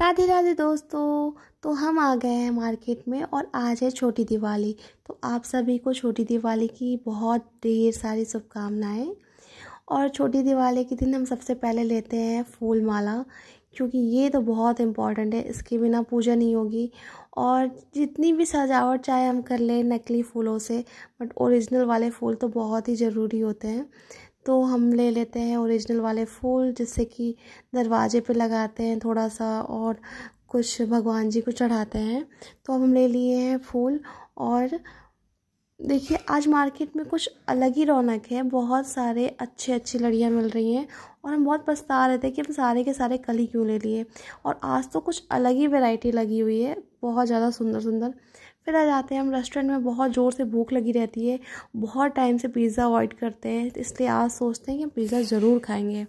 राधे राधे दोस्तों तो हम आ गए हैं मार्केट में और आज है छोटी दिवाली तो आप सभी को छोटी दिवाली की बहुत ढेर सारी शुभकामनाएं और छोटी दिवाली के दिन हम सबसे पहले लेते हैं फूल माला क्योंकि ये तो बहुत इम्पॉर्टेंट है इसके बिना पूजा नहीं होगी और जितनी भी सजावट चाहे हम कर लें नकली फूलों से बट ओरिजिनल वाले फूल तो बहुत ही ज़रूरी होते हैं तो हम ले लेते हैं ओरिजिनल वाले फूल जिससे कि दरवाजे पे लगाते हैं थोड़ा सा और कुछ भगवान जी को चढ़ाते हैं तो अब हम ले लिए हैं फूल और देखिए आज मार्केट में कुछ अलग ही रौनक है बहुत सारे अच्छे अच्छे लड़ियाँ मिल रही हैं और हम बहुत पछता रहे थे कि हम सारे के सारे कल ही क्यों ले लिए और आज तो कुछ अलग ही वैरायटी लगी हुई है बहुत ज़्यादा सुंदर सुंदर फिर आ जाते हैं हम रेस्टोरेंट में बहुत ज़ोर से भूख लगी रहती है बहुत टाइम से पिज़्ज़ा अवॉइड करते हैं इसलिए आज सोचते हैं कि हम पिज़्ज़ा ज़रूर खाएँगे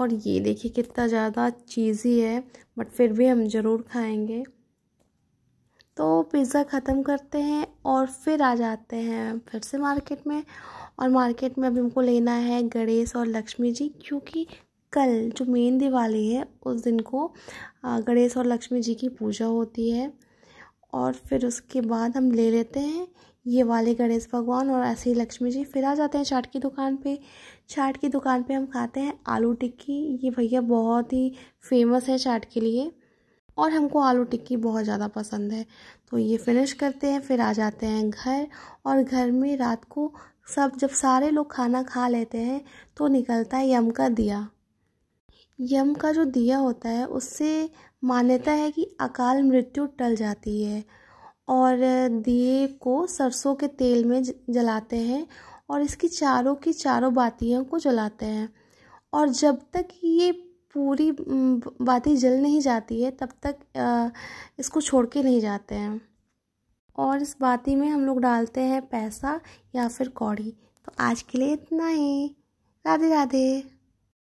और ये देखिए कितना ज़्यादा चीज़ी है बट फिर भी हम ज़रूर खाएँगे तो पिज़्ज़ा ख़त्म करते हैं और फिर आ जाते हैं फिर से मार्केट में और मार्केट में अभी हमको लेना है गणेश और लक्ष्मी जी क्योंकि कल जो मेन दिवाली है उस दिन को गणेश और लक्ष्मी जी की पूजा होती है और फिर उसके बाद हम ले लेते हैं ये वाले गणेश भगवान और ऐसे ही लक्ष्मी जी फिर आ जाते हैं चाट की दुकान पे चाट की दुकान पे हम खाते हैं आलू टिक्की ये भैया बहुत ही फेमस है चाट के लिए और हमको आलू टिक्की बहुत ज़्यादा पसंद है तो ये फिनिश करते हैं फिर आ जाते हैं घर और घर में रात को सब जब सारे लोग खाना खा लेते हैं तो निकलता है यम का दिया यम का जो दिया होता है उससे मान्यता है कि अकाल मृत्यु टल जाती है और दिए को सरसों के तेल में जलाते हैं और इसकी चारों की चारों बातियों को जलाते हैं और जब तक ये पूरी बातें जल नहीं जाती है तब तक इसको छोड़ के नहीं जाते हैं और इस बाती में हम लोग डालते हैं पैसा या फिर कौड़ी तो आज के लिए इतना ही राधे राधे